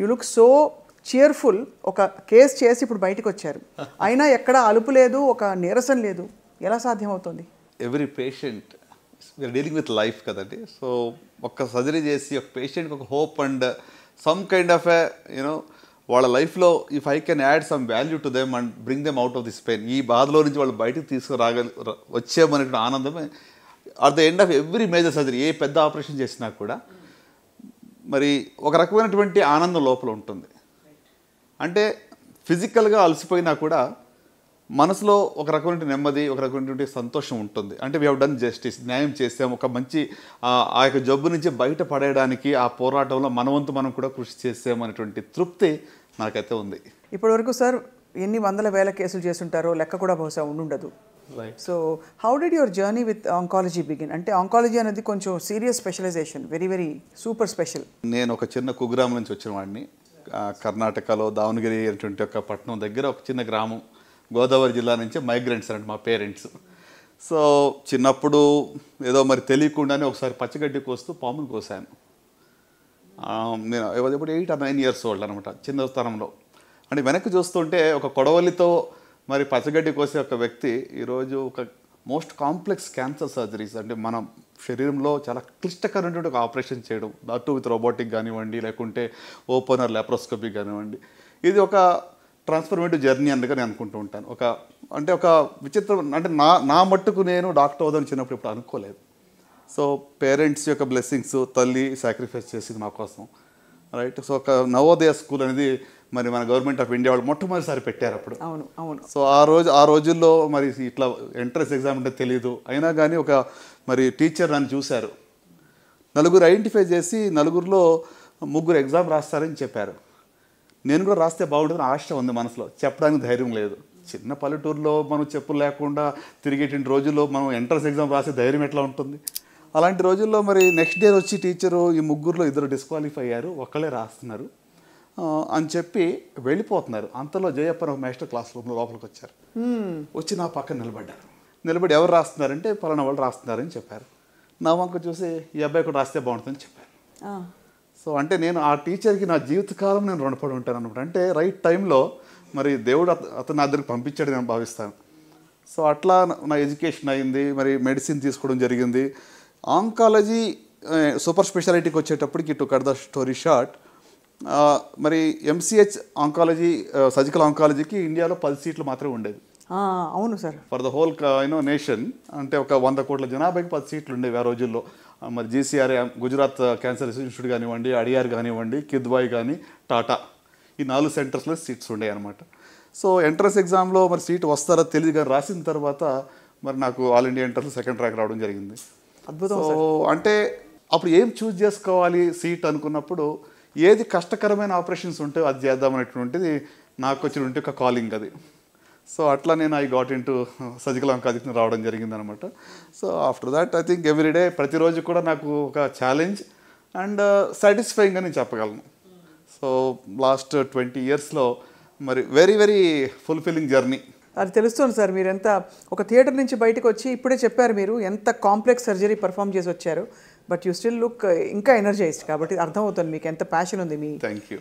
you look so cheerful ఒక case చేసి ఇప్పుడు బయటకు వచ్చారు అయినా ఎక్కడ అలుపు లేదు ఒక నీరసం లేదు ఎలా సాధ్యమవుతుంది every patient dealing with life కదండి సో ఒక్క సర్జరీ చేసి ఒక పేషెంట్ ఒక hope and some kind of a you know వాళ్ళ లైఫ్లో if I can add some value to them and bring them out of this pain ఈ బాధలో నుంచి వాళ్ళు బయటకు తీసుకురాగ వచ్చేమనే ఆనందమే at the end of every major surgery ఏ పెద్ద ఆపరేషన్ చేసినా కూడా మరి ఒక రకమైనటువంటి ఆనందం లోపల ఉంటుంది అంటే ఫిజికల్గా అలసిపోయినా కూడా మనసులో ఒక రకమైనటువంటి నెమ్మది ఒక రకమైనటువంటి సంతోషం ఉంటుంది అంటే వీ హవ్ డన్ జస్టిస్ న్యాయం చేసాం ఒక మంచి ఆ యొక్క జబ్బు నుంచి బయట పడేయడానికి ఆ పోరాటంలో మనవంతు మనం కూడా కృషి చేసామనేటువంటి తృప్తి నాకైతే ఉంది ఇప్పటివరకు సార్ ఎన్ని వందల వేల కేసులు చేస్తుంటారో లెక్క కూడా బహుశా ఉండుండదు so how did your journey with oncology begin అంటే ఆంకాలజీ అనేది కొంచెం serious specialization very very super special నేను ఒక చిన్న కుగ్రామం నుంచి వచ్చిన వాడిని కర్ణాటకలో దావనగిరి అనేటువంటి ఒక పట్టణం దగ్గర ఒక చిన్న గ్రామం గోదావరి జిల్లా నుంచి మైగ్రెంట్స్ అంటే మా పేరెంట్స్ సో చిన్నప్పుడు ఏదో మరి తెలియకుండానే ఒకసారి పచ్చగడ్డి కోస్తూ పాములు కోసాను నేను ఎప్పుడు eight or nine years old అనమాట చిన్నతనంలో అంటే వెనక్కి చూస్తుంటే ఒక కొడవలితో మరి పచ్చగడ్డి కోసే ఒక వ్యక్తి ఈరోజు ఒక మోస్ట్ కాంప్లెక్స్ క్యాన్సర్ సర్జరీస్ అంటే మన శరీరంలో చాలా క్లిష్టకరమైనటువంటి ఒక ఆపరేషన్ చేయడం అటు విత్ రోబోటిక్ కానివ్వండి లేకుంటే ఓపెనర్ లెప్రోస్కోపిక్ కానివ్వండి ఇది ఒక ట్రాన్స్ఫర్మేటివ్ జర్నీ అందుగా నేను అనుకుంటూ ఉంటాను ఒక అంటే ఒక విచిత్రం అంటే నా నా మట్టుకు నేను డాక్టర్ అవుదని చిన్నప్పుడు ఇప్పుడు అనుకోలేదు సో పేరెంట్స్ యొక్క బ్లెస్సింగ్స్ తల్లి సాక్రిఫైస్ చేసింది మా కోసం రైట్ సో ఒక నవోదయ స్కూల్ అనేది మరి మన గవర్నమెంట్ ఆఫ్ ఇండియా వాళ్ళు మొట్టమొదటిసారి పెట్టారు అప్పుడు అవును అవును సో ఆ రోజు ఆ రోజుల్లో మరి ఇట్లా ఎంట్రన్స్ ఎగ్జామ్ అంటే తెలియదు అయినా కానీ ఒక మరి టీచర్ నన్ను చూశారు నలుగురు ఐడెంటిఫై చేసి నలుగురిలో ముగ్గురు ఎగ్జామ్ రాస్తారని చెప్పారు నేను కూడా రాస్తే బాగుంటుందని ఆశ ఉంది మనసులో చెప్పడానికి ధైర్యం లేదు చిన్న పల్లెటూరులో మనం చెప్పులు లేకుండా తిరిగేటువంటి రోజుల్లో మనం ఎంట్రన్స్ ఎగ్జామ్ రాసే ధైర్యం ఎట్లా ఉంటుంది అలాంటి రోజుల్లో మరి నెక్స్ట్ డే వచ్చి టీచరు ఈ ముగ్గురులో ఇద్దరు డిస్క్వాలిఫై అయ్యారు ఒక్కళ్ళే రాస్తున్నారు అని చెప్పి వెళ్ళిపోతున్నారు అంతలో జయప్పన్ ఒక మాస్టర్ క్లాస్ రూమ్లో లోపలికి వచ్చారు వచ్చి నా పక్కన నిలబడ్డారు నిలబడి ఎవరు రాస్తున్నారంటే పలానా వాళ్ళు రాస్తున్నారని చెప్పారు నా వంక చూసి ఈ అబ్బాయి కూడా రాస్తే బాగుంటుందని చెప్పారు సో అంటే నేను ఆ టీచర్కి నా జీవితకాలం నేను రుణపడి ఉంటాను అనమాట అంటే రైట్ టైంలో మరి దేవుడు అతను నా దగ్గరికి పంపించాడు నేను భావిస్తాను సో అట్లా నా ఎడ్యుకేషన్ అయింది మరి మెడిసిన్ తీసుకోవడం జరిగింది ఆంకాలజీ సూపర్ స్పెషాలిటీకి వచ్చేటప్పటికి to cut the story short మరి ఎంసీహెచ్ ఆంకాలజీ సర్జికల్ ఆంకాలజీకి ఇండియాలో పది సీట్లు మాత్రమే ఉండేది అవును sir for the whole you know nation అంటే ఒక వంద కోట్ల జనాభాకి పది సీట్లు ఉండేవి ఆ రోజుల్లో మరి జీసీఆర్ గుజరాత్ క్యాన్సర్ ఇన్స్టిట్యూట్ కానివ్వండి అడియార్ కానివ్వండి కిద్వాయ్ కానీ టాటా ఈ నాలుగు సెంటర్స్లో సీట్స్ ఉండేవి అనమాట సో ఎంట్రన్స్ ఎగ్జామ్లో మరి సీట్ వస్తారో తెలియదు కానీ రాసిన తర్వాత మరి నాకు all India entrance second rank రావడం జరిగింది అద్భుతం అంటే అప్పుడు ఏం చూస్ చేసుకోవాలి సీట్ అనుకున్నప్పుడు ఏది కష్టకరమైన ఆపరేషన్స్ ఉంటే అది చేద్దామనేటువంటిది నాకు వచ్చినటువంటి ఒక కాలింగ్ అది సో అట్లా నేను I got into surgical oncologist రావడం అనమాట so after that I think everyday ప్రతిరోజు కూడా నాకు ఒక ఛాలెంజ్ అండ్ సాటిస్ఫైయింగ్గా నేను చెప్పగలను సో లాస్ట్ ట్వంటీ ఇయర్స్లో మరి వెరీ వెరీ ఫుల్ఫిల్లింగ్ జర్నీ అది తెలుస్తుంది సార్ మీరెంత ఒక థియేటర్ నుంచి బయటకు వచ్చి ఇప్పుడే చెప్పారు మీరు ఎంత కాంప్లెక్స్ సర్జరీ పర్ఫామ్ చేసి వచ్చారు బట్ యూ స్టిల్ లుక్ ఇంకా ఎనర్జైజ్డ్ కాబట్టి అర్థమవుతుంది మీకు ఎంత ప్యాషన్ ఉంది మీ థ్యాంక్ యూ